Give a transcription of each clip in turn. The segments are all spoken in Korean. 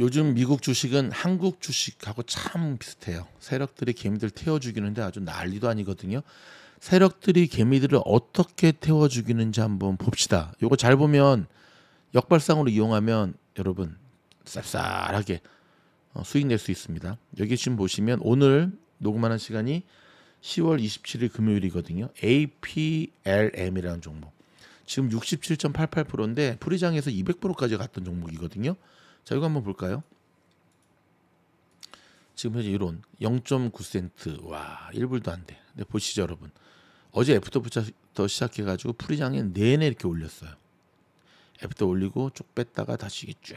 요즘 미국 주식은 한국 주식하고 참 비슷해요. 세력들이 개미들 태워 죽이는데 아주 난리도 아니거든요. 세력들이 개미들을 어떻게 태워 죽이는지 한번 봅시다. 요거 잘 보면 역발상으로 이용하면 여러분 쌉쌀하게 어, 수익 낼 수 있습니다. 여기 지금 보시면 오늘 녹음하는 시간이 10월 27일 금요일이거든요. APLM이라는 종목. 지금 67.88%인데 프리장에서 200%까지 갔던 종목이거든요. 자, 이거 한번 볼까요? 지금 현재 이론 0.9센트. 와, 1불도 안 돼. 근데 보시죠, 여러분. 어제 애프터부터 시작해 가지고 프리장에 내내 이렇게 올렸어요. 애프터 올리고 쭉 뺐다가 다시 쫙.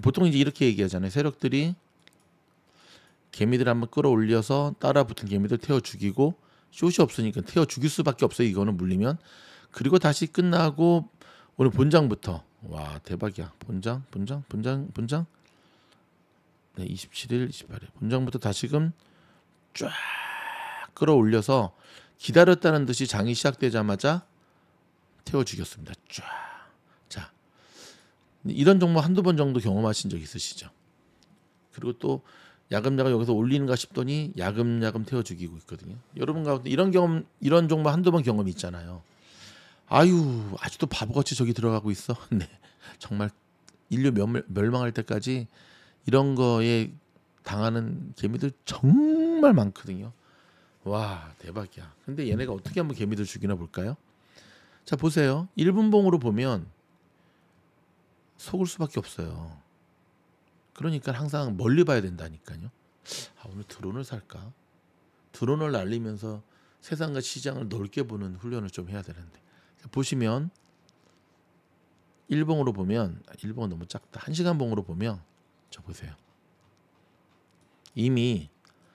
보통 이제 이렇게 얘기하잖아요. 세력들이 개미들 한번 끌어올려서 따라붙은 개미들 태워 죽이고 숏이 없으니까 태워 죽일 수밖에 없어요. 이거는 물리면 그리고 다시 끝나고 오늘 본장부터 와 대박이야 본장 본장 본장 본장 네 27일 28일 본장부터 다시금 쫙 끌어올려서 기다렸다는 듯이 장이 시작되자마자 태워 죽였습니다 쫙 자 이런 종목 한두 번 정도 경험하신 적 있으시죠 그리고 또 야금야금 여기서 올리는가 싶더니 야금야금 태워 죽이고 있거든요 여러분 가운데 이런 경험 이런 종목 한두 번경험 있잖아요 아유 아직도 바보같이 저기 들어가고 있어. 네 정말 인류 멸, 망할 때까지 이런 거에 당하는 개미들 정말 많거든요. 와 대박이야. 근데 얘네가 어떻게 한번 개미들 죽이나 볼까요? 자 보세요. 1분봉으로 보면 속을 수밖에 없어요. 그러니까 항상 멀리 봐야 된다니까요. 아, 오늘 드론을 살까? 드론을 날리면서 세상과 시장을 넓게 보는 훈련을 좀 해야 되는데. 보시면 1봉으로 보면 1봉은 아, 너무 작다. 1시간 봉으로 보면 저 보세요. 이미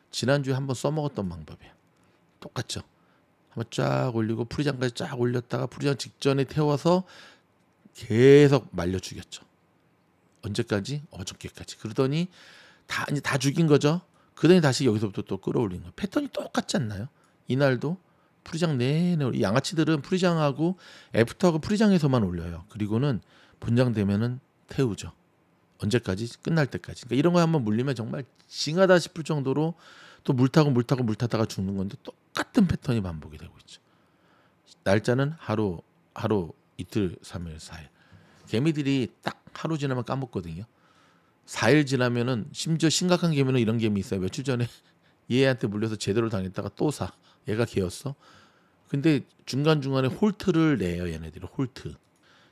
지난주에 한 번 써먹었던 방법이에요 똑같죠. 한번 쫙 올리고 풀이장까지 쫙 올렸다가 풀이장 직전에 태워서 계속 말려 죽였죠. 언제까지? 어저께까지. 그러더니 다 이제 다 죽인 거죠. 그다음에 다시 여기서부터 또 끌어올리는 거. 패턴이 똑같지 않나요? 이날도 프리장 내내 양아치들은 프리장하고 애프터하고 프리장에서만 올려요. 그리고는 분장 되면은 태우죠. 언제까지 끝날 때까지. 그러니까 이런 거 한번 물리면 정말 징하다 싶을 정도로 또 물타고 물타고 물타다가 죽는 건데 똑같은 패턴이 반복이 되고 있죠. 날짜는 하루 하루 이틀 삼일사일 개미들이 딱 하루 지나면 까먹거든요. 사일 지나면은 심지어 심각한 개미는 이런 개미 있어요. 며칠 전에 얘한테 물려서 제대로 당했다가 또 사. 얘가 개였어? 근데 중간중간에 홀트를 내요 얘네들이 홀트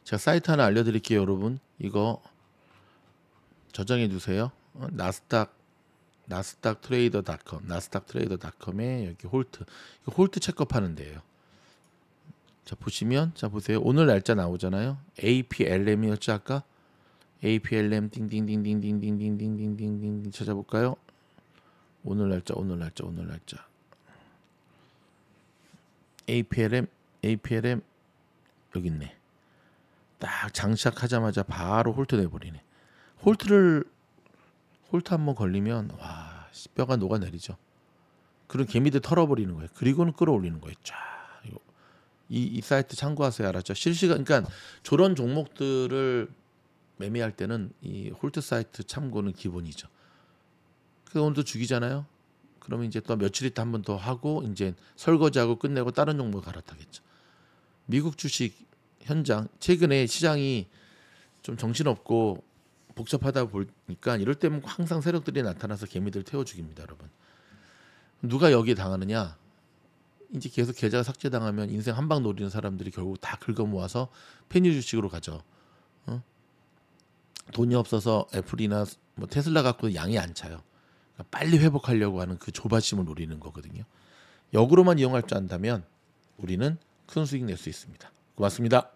제가 사이트 하나 알려드릴게요 여러분 이거 저장해 두세요 나스닥 나스닥 트레이더닷컴 나스닥 트레이더닷컴에 여기 홀트 이거 홀트 체크 업하는 데예요 자 보시면 자 보세요 오늘 날짜 나오잖아요 APLM이었죠 아까 APLM 띵띵띵띵띵띵띵띵띵띵띵 찾아볼까요 오늘 날짜 오늘 날짜 오늘 날짜 APLM, APLM 여기 있네. 딱 장착하자마자 바로 홀트 내버리네. 홀트를 홀트 한 번 걸리면 와 뼈가 녹아 내리죠. 그런 개미들 털어버리는 거예요. 그리고는 끌어올리는 거예요. 쫙 이, 이 사이트 참고하세요. 알았죠? 실시간 그러니까 저런 종목들을 매매할 때는 이 홀트 사이트 참고는 기본이죠. 그 오늘도 죽이잖아요. 그러면 이제 또 며칠 있다 한 번 더 하고 이제 설거지하고 끝내고 다른 종목 갈아타겠죠. 미국 주식 현장 최근에 시장이 좀 정신없고 복잡하다 보니까 이럴 때면 항상 세력들이 나타나서 개미들 태워 죽입니다, 여러분. 누가 여기에 당하느냐? 이제 계속 계좌가 삭제당하면 인생 한 방 노리는 사람들이 결국 다 긁어 모아서 페니 주식으로 가죠. 어? 돈이 없어서 애플이나 뭐 테슬라 갖고 양이 안 차요. 빨리 회복하려고 하는 그 조바심을 노리는 거거든요. 역으로만 이용할 줄 안다면 우리는 큰 수익 낼 수 있습니다. 고맙습니다.